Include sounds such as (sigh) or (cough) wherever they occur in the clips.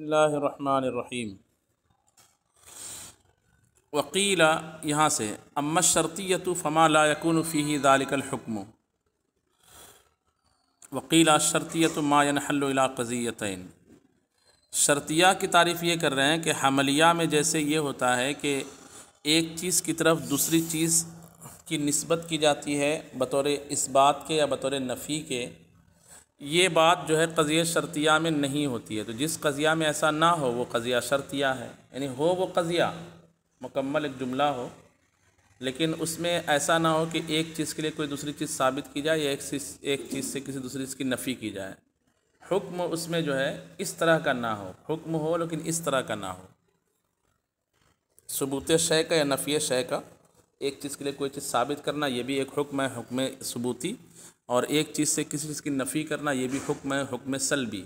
बसमीम वकीला यहाँ से अम्मा शर्तियत फ़मा लायकुन फ़ी दालिकलकम वकीला शर्तियत मायन हल्ला कज़ीतन शर्तिया की तारीफ़ ये कर रहे हैं कि हमलिया में जैसे ये होता है कि एक चीज़ की तरफ दूसरी चीज़ की नस्बत की जाती है बतौर इस बात के या बतौर नफ़ी के ये बात जो है कज़िया शर्तिया में नहीं होती है तो जिस कज़िया में ऐसा ना हो वो कज़िया शर्तिया है यानी हो वो कज़िया मुकम्मल एक जुमला हो लेकिन उसमें ऐसा ना हो कि एक चीज़ के लिए कोई दूसरी चीज़ साबित की जाए या एक चीज़ एक चीज़ से किसी दूसरी चीज़ की नफ़ी की जाए हुक्म उसमें जो है इस तरह का ना हो हुक्म हो लेकिन इस तरह का ना हो सबूत शय का या नफ़ी शय का एक चीज़ के लिए कोई चीज़ साबित करना ये भी एक हुक्म है हुक्म सबूती और एक चीज़ से किसी चीज़ की नफ़ी करना ये भी हुक्म है हुक्म सलबी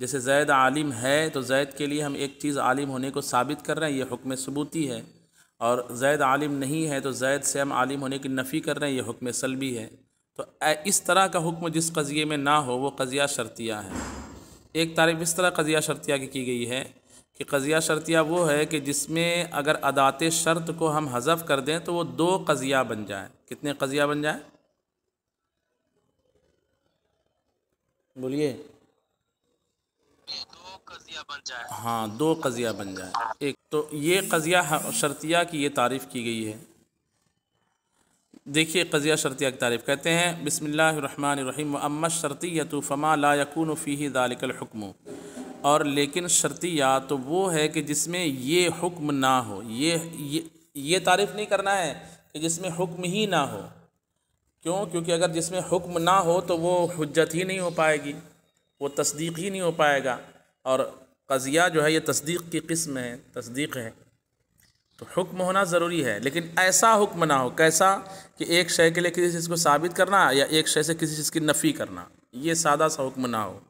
जैसे जैद आलिम है तो जैद के लिए हम एक चीज़ आलिम होने को साबित कर रहे हैं ये हुक्म सबूती है और जैद आलिम नहीं है तो जैद से हम आलिम होने की नफ़ी कर रहे हैं ये हुक्म सलबी है तो इस तरह का हुक्म जिस कज़िए में ना हो वो कज़िया शर्तिया है एक तारीफ इस तरह कज़िया शर्तिया की की गई है कि कज़िया शर्तिया वो है कि जिसमें अगर अदात शर्त को हम हज़फ कर दें तो वो दो कज़िया बन जाए कितने कज़िया बन जाए बोलिए हाँ दो कज़िया बन जाए एक तो ये कज़िया शर्तिया की ये तारीफ़ की गई है देखिए कज़िया शर्तिया की तारीफ़ कहते हैं बिसमीम अम्मा तो फ़मा ला यकून फ़ी हुक्म और लेकिन शर्तिया तो वो है कि जिसमें ये हुक्म ना हो ये ये, ये तारीफ़ नहीं करना है कि जिसमें हुक्म ही ना हो क्यों क्योंकि अगर जिसमें हुक्म ना हो तो वो हजत ही नहीं हो पाएगी वो तस्दीक ही नहीं हो पाएगा और कज़िया जो है ये तस्दीक की किस्म है तस्दीक है तो हुक्म होना ज़रूरी है लेकिन ऐसा हुक्म ना हो कैसा कि एक शय के लिए किसी चीज़ को साबित करना या एक शय से किसी चीज़ की नफ़ी करना ये सादा सा हुक्म ना हो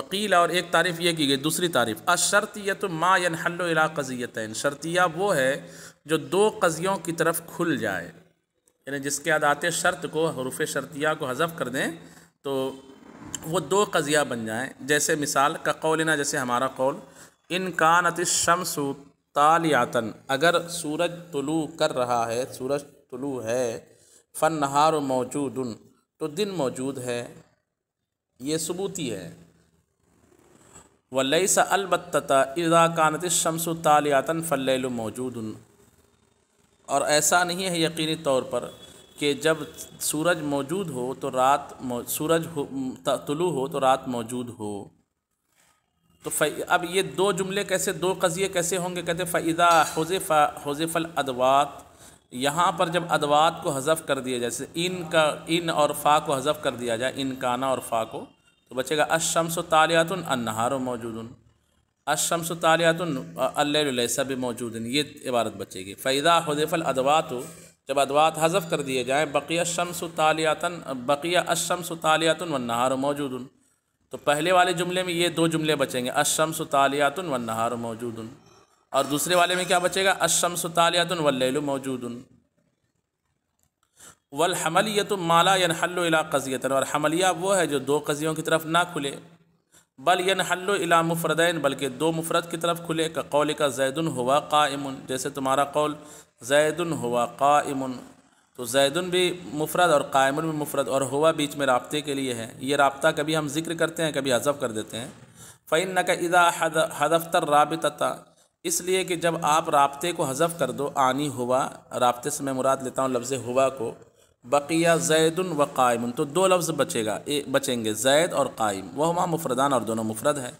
वकील और एक तारीफ़ ये की गई दूसरी तारीफ़ अशरतियत माँ इला कज़ियत शर्तिया वो है जो दो कज़ियों की तरफ खुल जाए यानी जिसके बाद शर्त को हरूफ शर्तिया को हज़फ कर दें तो वो दो कज़िया बन जाएँ जैसे मिसाल का कौलना जैसे हमारा कौल इन कान शमस तालियातन अगर सूरज तुलू कर रहा है सूरज तुलू है फ़न नहार मौजूद तो दिन मौजूद है ये सबूती है वलई सा अलबत्ता इज़ा कानत शमस तालियातन फल मौजूद और ऐसा नहीं है यकीनी तौर पर कि जब सूरज मौजूद हो तो रात सूरज हो तुलू हो तो रात मौजूद हो तो अब ये दो जुमले कैसे दो कज़िए कैसे होंगे कहते फ़ैदा हज़फ़ा हज़फ़ल अदवात यहाँ पर जब अदवात को हज़फ़ कर दिया जाए जैसे इन का इन और फ़ा को हज़फ़ कर दिया जाए इन काना और फ़ा को तो बचेगा अशम्स तालियातुन अन्नहार मौजूद तालियात तालियातुल्लैसा भी मौजूद ये इबारत बचेगी फ़ैदा हदफ़ल अदवात जब अदवात हज़फ़ कर दिए जाएँ बकिया शम्स तालियातन बकिया अशमस तालियात व नहार मौजूद तो पहले वाले जुमले में ये दो जुमले बचेंगे अशमस तालियात व नहार मौजूद और दूसरे वाले में क्या बचेगा अशमस तालियात वल्लु मौजूद वल माला यन हल्ला कज़ियतन और हमलिया वो है जो दो कज़ियों की तरफ ना खुले बल यन हल्लो इला मुफरदैन बल्कि दो मुफरत की तरफ खुले का कौल का जैदन हुआ कायमन जैसे तुम्हारा कौल जैदन हुआ इमन तो जैदन भी मुफरत और कायमन भी मुफरत और हुआ बीच में रबते के लिए है ये रबता कभी हम जिक्र करते हैं कभी हजफ कर देते हैं फ़ैन न का इदा हद, हदफ्तर रबता इसलिए कि जब आप रबते को हजफ कर दो आनी हुआ रबते से मैं मुराद लेता हूँ लफ्ज़ हुआ को बकिया जैद व कायम तो दो लफ्ज़ बचेगा ए बचेंगे जैद और कायम वह माँ मुफरदान और दोनों मुफरद है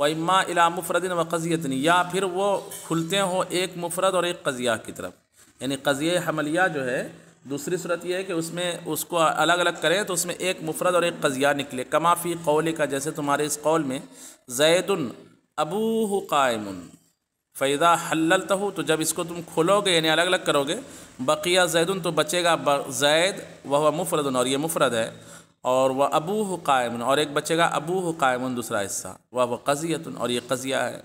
व इमा इला मुफरदिन व कज़ियतिन या फिर वो खुलते हों एक मुफरद और एक कज़िया की तरफ यानी कज़िया हमलिया जो है दूसरी सूरत यह है कि उसमें उसको अलग अलग करें तो उसमें एक मुफरद और एक कज़िया निकले कमाफ़ी कौल का जैसे तुम्हारे इस कौल में जैदन अबू क़ायम फ़ैदा हल्ल तहु तो जब इसको तुम खोलोगे यानी अलग अलग करोगे बकिया जैदन तो बचेगा जैद वह मुफरद और ये मुफरद है और वह अबू कायम और एक बचेगा अबू कायम दूसरा हिस्सा वह वह कज़ियतन और ये कज़िया है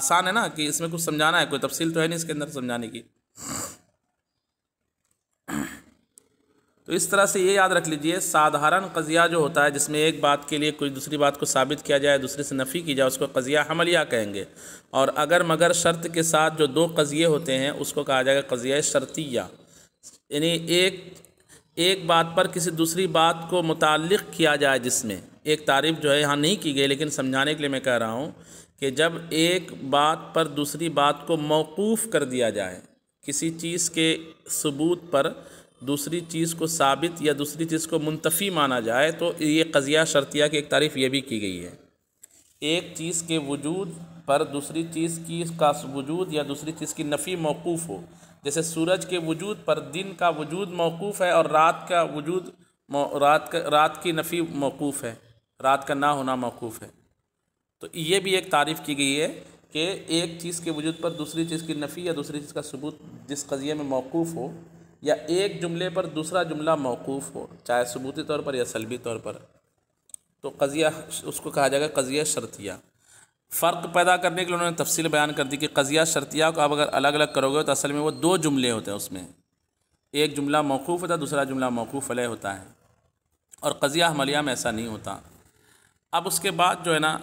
आसान है ना कि इसमें कुछ समझाना है कोई तफसील तो है नहीं इसके अंदर समझाने की तो इस तरह से ये याद रख लीजिए साधारण कज़िया जो होता है जिसमें एक बात के लिए कुछ दूसरी बात को साबित किया जाए दूसरे से नफ़ी की जाए उसको कज़िया हमलिया कहेंगे और अगर मगर शर्त के साथ जो दो कज़िए होते हैं उसको कहा जाएगा कज़िया शर्तिया यानी एक एक बात पर किसी दूसरी बात को मुतल किया जाए जिसमें एक तारीफ जो है यहाँ नहीं की गई लेकिन समझाने के लिए मैं कह रहा हूँ कि जब एक बात पर दूसरी बात को मौकूफ़ कर दिया जाए किसी चीज़ के सबूत पर दूसरी चीज़ को साबित या दूसरी चीज़ को मुंतफ़ी माना जाए तो ये कज़िया शर्तिया की एक तारीफ़ ये भी की गई है एक चीज़ के वजूद पर दूसरी चीज़ की का वजूद या दूसरी चीज़ की नफ़ी मौकूफ़ हो जैसे सूरज के वजूद पर दिन का वजूद मौकूफ़ है और रात का वजूद रात का रात की नफ़ी मौकूफ़ है रात का ना होना मौकूफ़ है तो ये भी एक तारीफ़ की गई है कि एक चीज़ के वजूद पर दूसरी चीज़ की नफ़ी या दूसरी चीज़ का सबूत जिस कज़िए में मौकूफ़ हो या एक जुमले पर दूसरा जुमला मौकूफ़ हो चाहे सबूती तौर पर या सलबी तौर पर तो कज़िया उसको कहा जाएगा कज़िया शर्तिया फ़र्क पैदा करने के लिए उन्होंने तफसील बयान कर दी कि कज़िया शर्तिया को आप अगर अलग अलग करोगे तो असल में वो दो जुमले होते हैं उसमें एक जुमला मौकूफ़ होता है दूसरा जुमला मौकूफ़ अलह होता है और कज़िया हमलिया में ऐसा नहीं होता अब उसके बाद जो है ना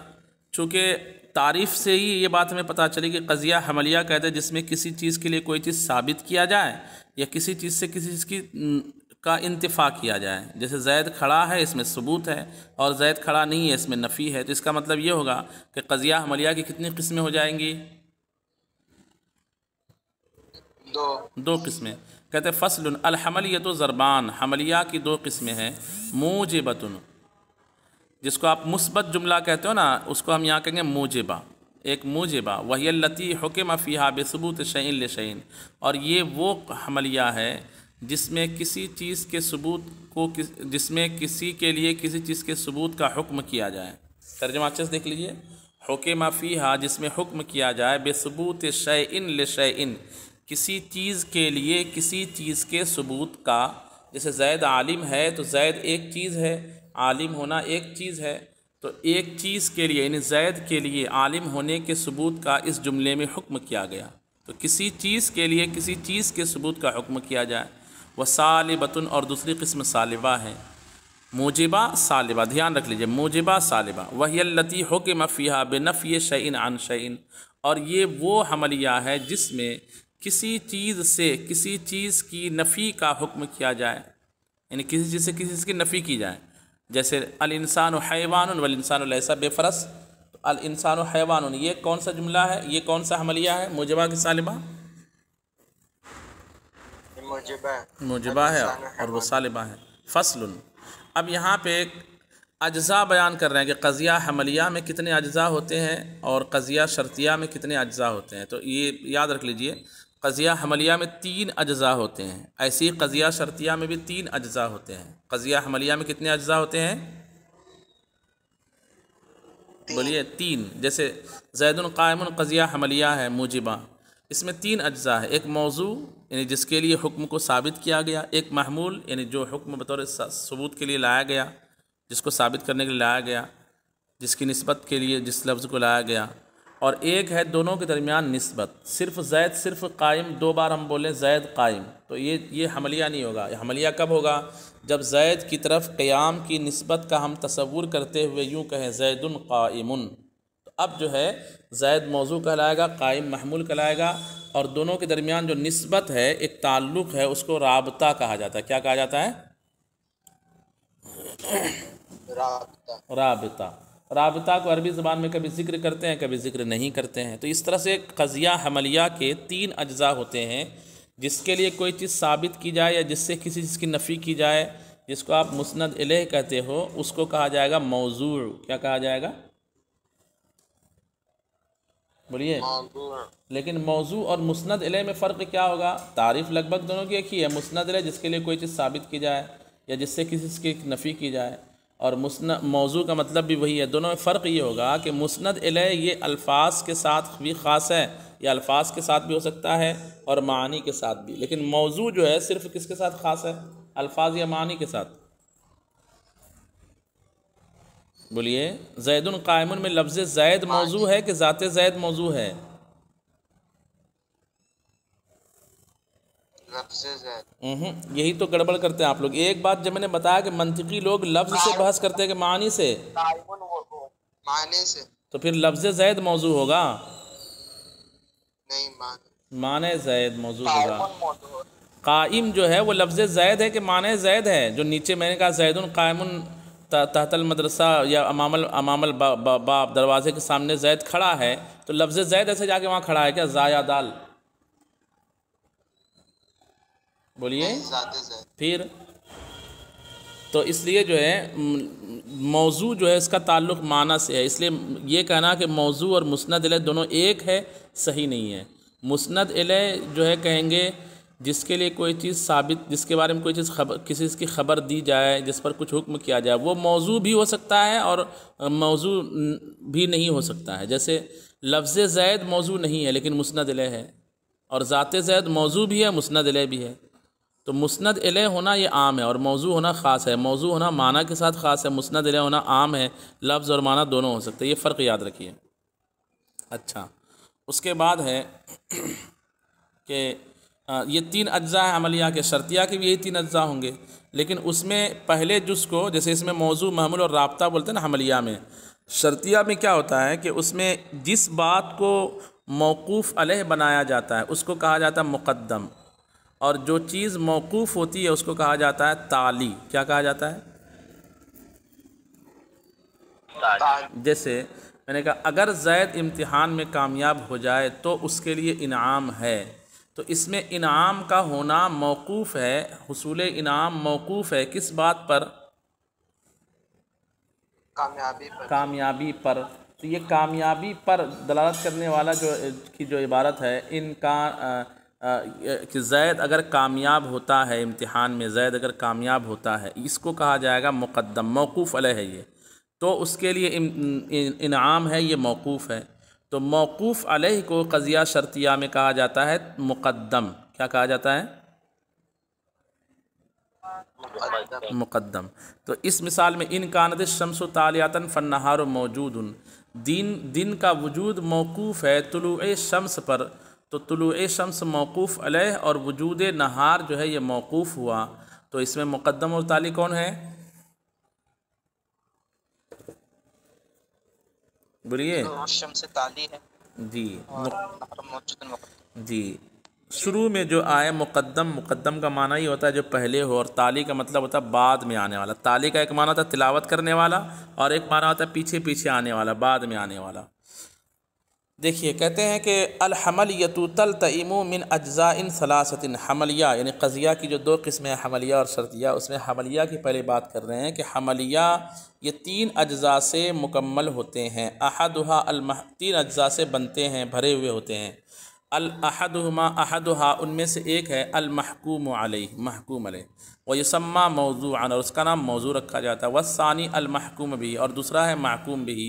चूँकि तारीफ़ से ही ये बात हमें पता चली कि कज़िया हमलिया कहते हैं जिसमें किसी चीज़ के लिए कोई चीज़ साबित किया जाए या किसी चीज़ से किसी चीज़ की का इंतफा किया जाए जैसे जैद खड़ा है इसमें सबूत है और जैद खड़ा नहीं है इसमें नफ़ी है तो इसका मतलब ये होगा कि कज़िया हमलिया की कितनी किस्में हो जाएंगी दो दो किस्में कहते फ़सल अलहमलिया तो ज़रबान हमलिया की दो किस्में हैं मोजबतन जिसको आप मुस्बत जुमला कहते हो ना उसको हम यहाँ कहेंगे मोजिबा एक मोजिबा वही लती हुक्म फ़िहा बेसबूत शैन शैन और ये वो हमलिया है जिसमें किसी चीज़ के सबूत को किस जिसमें किसी के लिए किसी चीज़ के सबूत का हुक्म किया जाए तर्जमा अच्छे से देख लीजिए हुक्म हा जिसमें हुक्म किया जाए बेसबूत शैन लशन किसी चीज़ के लिए किसी चीज़ के सबूत का जैसे जैद आलिम है तो जैद एक चीज़ है आलिम होना एक चीज़ है तो एक चीज़ के लिए यानी जैद के लिए आलिम होने के सबूत का इस जुमले में हुक्म किया गया तो किसी चीज़ के लिए किसी चीज़ के सबूत का हुक्म किया जाए वह सालबतन और दूसरी किस्म सालिबा है मोजिबा सालिबा ध्यान रख लीजिए मोजिबा सालिबा वही लती हुक्म फ़िया मफिया बेनफ़ी शैन आन शैन और ये वो हमलिया है जिसमें किसी चीज़ से किसी चीज़ की नफ़ी का हुक्म किया जाए यानी किसी चीज़ से किसी चीज़ की नफ़ी की जाए जैसे अल इंसान हैवान वल इंसान लहसा बेफरस तो अल इंसान हैवान ये कौन सा जुमला है ये कौन सा हमलिया है मुजबा की सालिबा मुजबा है और वो सालिबा है फसल अब यहाँ पे अज्जा बयान कर रहे हैं कि कज़िया हमलिया में कितने अज्जा होते हैं और कज़िया शर्तिया में कितने अज्जा होते हैं तो ये याद रख लीजिए कज़िया हमलिया में तीन अज्जा होते हैं ऐसी कज़िया शर्तिया में भी तीन अज्जा होते हैं कज़िया हमलिया में कितने अज्जा होते हैं बोलिए तीन जैसे जैदन कज़िया हमलिया है मूजिबा इसमें तीन अज्जा है एक मौजू यानी जिसके लिए हुक्म को साबित किया गया एक महमूल यानी जो हुक्म बतौर सबूत के लिए लाया गया जिसको साबित करने के लिए लाया गया जिसकी नस्बत के लिए जिस लफ्ज़ को लाया गया और एक है दोनों के दरमियान नस्बत सिर्फ जैद सिर्फ कायम दो बार हम बोलें जैद कायम तो ये ये हमलिया नहीं होगा हमलिया कब होगा जब जैद की तरफ क़याम की नस्बत का हम तस्वूर करते हुए यूँ कहें जैदन क़ायम तो अब जो है जैद मौजू कहलाएगा कायम महमूल कहलाएगा और दोनों के दरमियान जो नस्बत है एक ताल्लुक़ है उसको रबता कहा जाता है क्या कहा जाता है रबता राबता को अरबी ज़बान में कभी जिक्र करते हैं कभी जिक्र नहीं करते हैं तो इस तरह से क़ज़िया हमलिया के तीन अज्जा होते हैं जिसके लिए कोई चीज़ साबित की जाए या जिससे किसी चीज़ की नफ़ी की जाए जिसको आप मुस्ंद इलेह कहते हो उसको कहा जाएगा मौजू क्या कहा जाएगा बोलिए लेकिन मौजू और मुस्ंद इलेह में फ़र्क क्या होगा तारीफ लगभग दोनों की एक ही है मुस्ंद इलेह जिसके लिए कोई चीज़ साबित की जाए या जिससे किसी चीज़ की नफ़ी की जाए और मुसन मौजू का मतलब भी वही है दोनों में फ़र्क ये होगा कि मुस्ंद इलय ये अल्फाज के साथ भी ख़ास है या अल्फाज के साथ भी हो सकता है और मानी के साथ भी लेकिन मौजू जो है सिर्फ किसके साथ ख़ास है अल्फाज या मानी के साथ बोलिए जैदन कायमन में लफ्ज़ जैद मौजू है कि ज़ात जैद मौजू है हम्म, यही तो गड़बड़ करते हैं आप लोग एक बात जब मैंने बताया कि मंतकी लोग लफ्ज से बहस करते हैं कि मानी से माने से तो फिर लफ्ज जैद मौजू होगा नहीं माने माने जैद मौजू होगा कायम जो है वो लफ्ज जैद है कि माने जैद है जो नीचे मैंने कहा जैदन कायम तहतल मदरसा या अमामल अमामल बाप दरवाजे के सामने जैद खड़ा है तो लफ्ज जैद ऐसे जाके वहाँ खड़ा है क्या जाया दाल बोलिए फिर तो इसलिए जो है मौजू जो है इसका ताल्लुक माना से है इसलिए ये कहना कि मौजू और मुस्ंद अलह दोनों एक है सही नहीं है मुस्ंद अलह जो है कहेंगे जिसके लिए कोई चीज़ साबित जिसके बारे में कोई चीज़ खबर किसी चीज़ की खबर दी जाए जिस पर कुछ हुक्म किया जाए वो मौजू भी हो सकता है और मौजू भी नहीं हो सकता है जैसे लफ्ज़ जैद मौजू नहीं है लेकिन मुस्ंद अलह है और ज़ात जैद मौजू भी है मुस्ंद अलह भी है तो मुस्ंद इले होना ये आम है और मौजू होना ख़ास है मौजू होना माना के साथ ख़ास है मुस्ंद इले होना आम है लफ्ज़ और माना दोनों हो सकते हैं ये फ़र्क याद रखिए अच्छा उसके बाद है (clears throat) कि ये तीन अज्जा है अमलिया के शर्तिया के भी यही तीन अज्जा होंगे लेकिन उसमें पहले जुस को जैसे इसमें मौजू महमूल और रबता बोलते हैं ना हमलिया में शर्तिया में क्या होता है कि उसमें जिस बात को मौकूफ़ अलह बनाया जाता है उसको कहा जाता है मुक़दम और जो चीज़ मौकूफ़ होती है उसको कहा जाता है ताली क्या कहा जाता है जैसे मैंने कहा अगर जैद इम्तिहान में कामयाब हो जाए तो उसके लिए इनाम है तो इसमें इनाम का होना मौकूफ़ है हसूल इनाम मौकूफ़ है किस बात पर कामयाबी पर कामयाबी पर तो ये कामयाबी पर दलालत करने वाला जो की जो इबारत है इनका कि जैद अगर कामयाब होता है इम्तहान में जैद अगर कामयाब होता है इसको कहा जाएगा मुकदम मौकूफ़ अलह है ये तो उसके लिए इनाम है ये मौकूफ़ है तो मौकूफ़ अलह को कज़िया शर्तिया में कहा जाता है मुकदम क्या कहा जाता है मुकदम तो इस मिसाल में इन कानद शमस तालियातन फ़नहार मौजूद दिन दिन का वजूद मौकूफ़ है तुलु शम्स पर तो तुलु शम्स मौकूफ़ अलह और वजूद नहार जो है ये मौकूफ़ हुआ तो इसमें मुक़दम और ताली कौन है बोलिए जी जी शुरू में जो आए मुकदम मुकदम का माना ही होता है जो पहले हो और ताली का मतलब होता है बाद में आने वाला ताली का एक माना होता है तिलावत करने वाला और एक माना होता है पीछे पीछे आने वाला बाद में आने वाला देखिए कहते हैं कि अलहमल तल तईमु मिन इन सलासतिन हमलिया यानी कज़िया की जो दो किस्में हैं हमलिया और शर्तिया उसमें हमलिया की पहले बात कर रहे हैं कि हमलिया ये तीन अज्ज़ा से मुकम्मल होते हैं अहदहा अलमह तीन अज्ज़ा से बनते हैं भरे हुए होते हैं अलहदमा अहदहा उनमें से एक है अलमहकूम महकूम वयसम्मा मौजूआन और उसका नाम मौजू रखा जाता है वसानी अलमहकूम भी और दूसरा है महकूम भी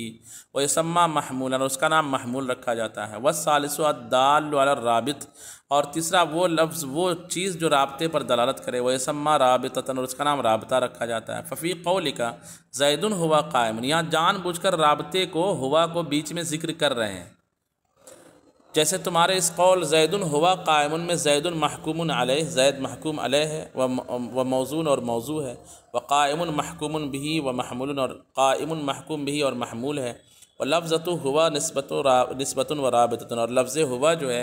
वयसम्मा महमूल और उसका नाम महमूल रखा जाता है वसालसदालराबित और तीसरा वो लफ्ज़ वो चीज़ जो रबते पर दलालत करे वयसम्मा राबतन और उसका नाम रबता रखा जाता है फ़फ़ी कौल का जैदन हुआ कायम यहाँ जान कर रबते को हुआ को बीच में जिक्र कर रहे हैं जैसे तुम्हारे इस कौल जैदन हुआ कायमन में जैदन महकूम अलह जैद महकूम अलह है व मौजून और मौजू है व कायमन महकूम भी व महमूल और कायमन महकूम भी और महमूल है व लफ्ज़त हुआ नस्बत नस्बत व राबतन और लफ्ज़ हुआ जो है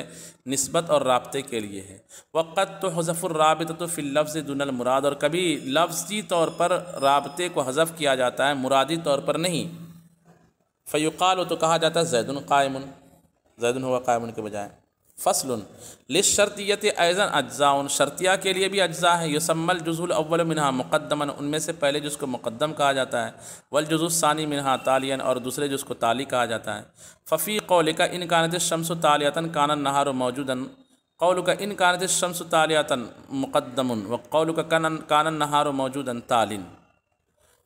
नस्बत और रबते के लिए है वक़्त तो रबत तो फ़िल लफ्ज़ मुराद और कभी लफ्ज़ी तौर पर रबते को हज़फ़ किया जाता है मुरादी तौर पर नहीं फ़युक़ाल तो कहा जाता है जैदन कायमन जैदन हुआ कायम के बजाय फ़सल लिस शर्तियत ऐज़न उन शर्तिया के लिए भी अज्ज़ा है यसम्मल जजुल अव्वल मिनहा मुक़दमन उनमें से पहले जिसको मुक़दम कहा जाता है वल जजुस्सानी मिनहा तालियन और दूसरे जिसको ताली कहा जाता है फ़फ़ी कौल का इन कानत शमस तालियातन कानन नहार मौजूदन कौल का इन कानत शमस तालियातन मुक़दमन व कौल का कानन कानन नहार मौजूदन तालिन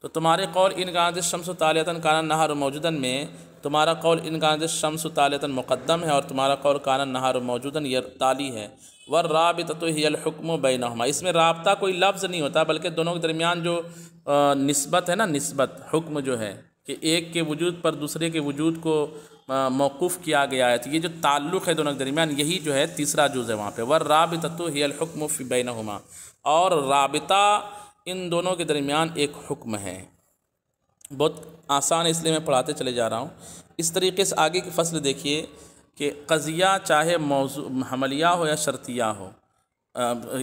तो तुम्हारे कौल इन गांज शम्स तालतन काना नहार मौजूदन में तुम्हारा कौल इन गांज शम्स तालतन मुक़दम है और तुम्हारा कौल काना नहार मौजूदन यह ताली है वर राबित तो हियलकम बैनहमा इसमें रबता कोई लफ्ज़ नहीं होता बल्कि दोनों के दरमियान जो नस्बत है ना नस्बत हुक्म जो है कि एक के वजूद पर दूसरे के वजूद को मौकूफ़ किया गया है तो ये जो ताल्लुक़ है दोनों के दरमियान यही जो है तीसरा जुज़ है वहाँ पर वर राबित तो हियलकम फ़ी बैनहमा और रबता इन दोनों के दरमियान एक हुक्म है बहुत आसान इसलिए मैं पढ़ाते चले जा रहा हूँ इस तरीके से आगे की फसल देखिए कि कज़िया चाहे मौजू हमलिया हो या शर्तिया हो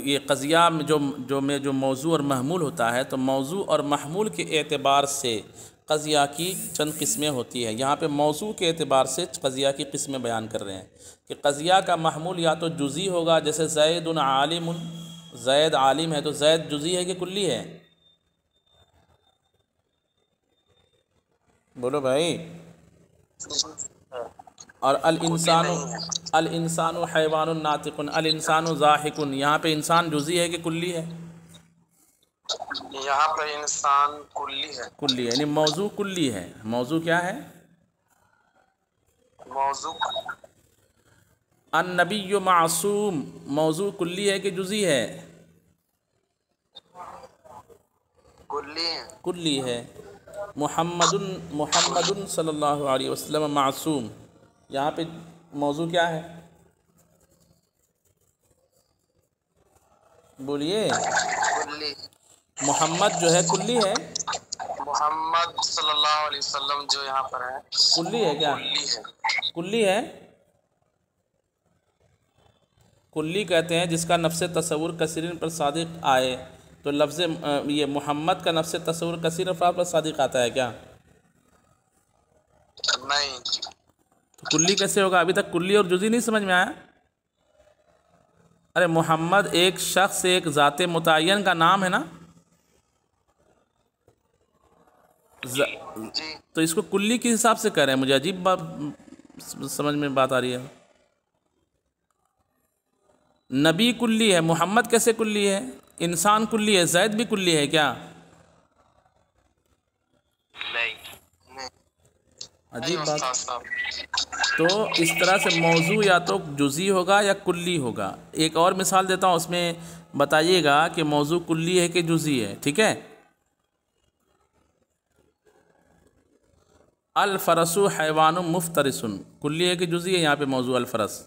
ये कज़िया में जो जो में जो मौजू और महमूल होता है तो मौजू और महमूल के एतबार से कज़िया की चंद किस्में होती है यहाँ पे मौजू के अतबार से कज़िया की किस्में बयान कर रहे हैं कि कज़िया का महमूल या तो जुजी होगा जैसे जैद आलिम जैद आलिम है तो जैद जुजी है कि कुल्ली है बोलो भाई और अल इंसान अल इंसान हैवान नातिकुन अल इंसान जाहिकुन यहाँ पे इंसान जुजी है कि कुल्ली है यहाँ पे इंसान कुल्ली है कुल्ली यानी मौजू कुल्ली है मौजू क्या है मौजू अन नबी मासूम मौजू कुल्ली है कि जुजी है कुल्ली है कुल्ली मोहम्मद मोहम्मद सल्लल्लाहु मासूम यहाँ पे मौजू क्या है बोलिए मोहम्मद जो है कुल्ली है मोहम्मद सल्लल्लाहो अलैहि वसल्लम जो यहाँ पर है कुल्ली है क्या कुल्ली है कुल्ली है कुल्ली कहते हैं जिसका नफ्स तस्वूर कसरीन पर सदक आए तो लफ्ज़ ये मोहम्मद का नफ्स तस्वूर कसर अफराद पर सदक आता है क्या नहीं तो कुल्ली कैसे होगा अभी तक कुल्ली और जुजी नहीं समझ में आया अरे मोहम्मद एक शख्स एक ज़ात मुतन का नाम है ना जी, जी। तो इसको कुल्ली के हिसाब से कह रहे हैं मुझे अजीब बात समझ में बात आ रही है नबी कुल्ली है मोहम्मद कैसे कुल्ली है इंसान कुल्ली है जैद भी कुल्ली है क्या अजीब बात तो इस तरह से मौजू या तो जुजी होगा या कुल्ली होगा एक और मिसाल देता हूँ उसमें बताइएगा कि मौजू कुल्ली है कि जुजी है ठीक है अलफरसु हैवान मुफ्तरसन कुल्ली है कि जुजी है यहाँ पे मौजू अलफरस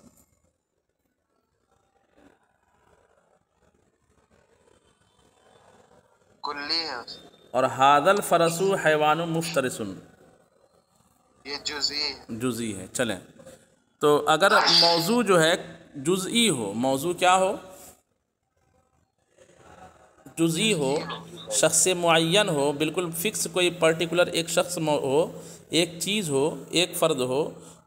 कुल्ली है और हादल फरसु हैवान मुफ्तरसन ये जुजी है जुजी है चलें तो अगर मौजू जो है जुजी हो मौजू क्या हो जुजी हो शख्स मुन हो बिल्कुल फ़िक्स कोई पर्टिकुलर एक शख्स हो एक चीज़ हो एक फ़र्द हो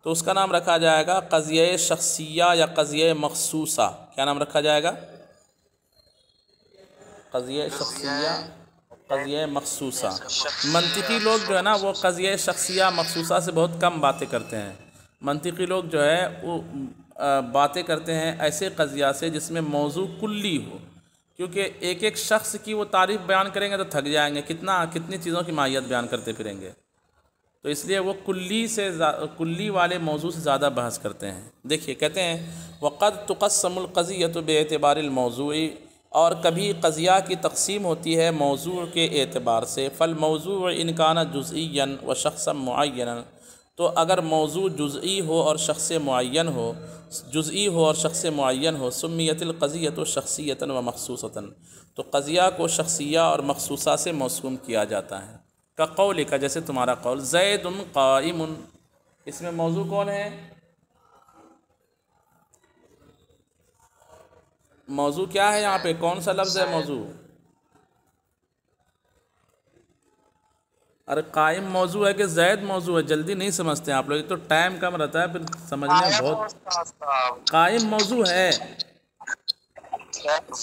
तो उसका नाम रखा जाएगा कज़िय शख्सिया या कज़िया मखसूसा क्या नाम रखा जाएगा कज़िया शख्सिया कज़िया मखसूसा मनतिकी लोग जो है ना वो कज़िया शख्सिया मखसूसा से बहुत कम बातें करते हैं मनतिकी लोग जो है वो बातें करते हैं ऐसे कज़िया से जिसमें मौजू कुल्ली हो क्योंकि एक एक शख्स की वो तारीफ़ बयान करेंगे तो थक जाएंगे कितना कितनी चीज़ों की माहियत बयान करते फिरेंगे तो इसलिए वो कुल्ली से कुल्ली वाले मौजू से ज़्यादा बहस करते हैं देखिए कहते हैं वक़द तकसमुलक़ियत बेतबारमौज़ी और कभी कज़िया की तकसीम होती है मौजू के एतबार से फ़ल मौजू इनकाना जुज़िया व शख्स मुन तो अगर मौजू जुज़ी हो और शख्स मुन हो जुज़ी हो और शख्स मुन हो सुमियतलकज़िया व शख्सियता व मखसूसता तो कज़िया को शख्सिया और मखसूसा से मौसू किया जाता है का कौल का जैसे तुम्हारा कौल जैद कायम इसमें मौजू कौन है मौजू क्या है यहाँ पे कौन सा लफ्ज़ है मौजू अरे कायम मौजू है कि जैद मौजू है जल्दी नहीं समझते आप लोग एक तो टाइम कम रहता है फिर समझना बहुत कायम मौजू है जैद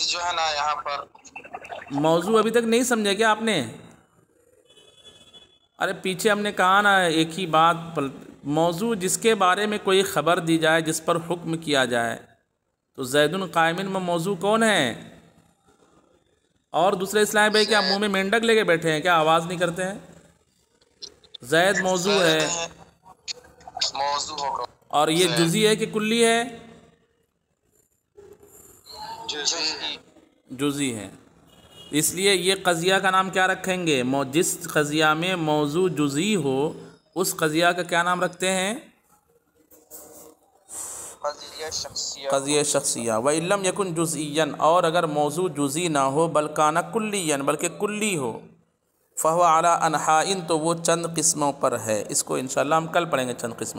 जो है ना यहाँ पर मौजू अभी तक नहीं समझे क्या आपने अरे पीछे हमने कहा ना एक ही बात मौजू जिसके बारे में कोई ख़बर दी जाए जिस पर हुक्म किया जाए तो जैदुल कायमिन में मौजू कौन है और दूसरे इस्लाम भाई क्या मुंह में मेंढक लेके बैठे हैं क्या आवाज़ नहीं करते हैं जैद मौजू है और ये जुजी है कि कुल्ली है जुजी है इसलिए ये कज़िया का नाम क्या रखेंगे जिस कज़िया में मौजू जुजी हो उस कज़िया का क्या नाम रखते हैं कज़िया शख्सिया व इलम यकुन जुज़ियन और अगर मौजू जुज़ी ना हो बल्काना कुल्लियन बल्कि कुल्ली हो फ़हवा अला इन तो वो चंद किस्मों पर है इसको इन हम कल पढ़ेंगे चंद किस्मों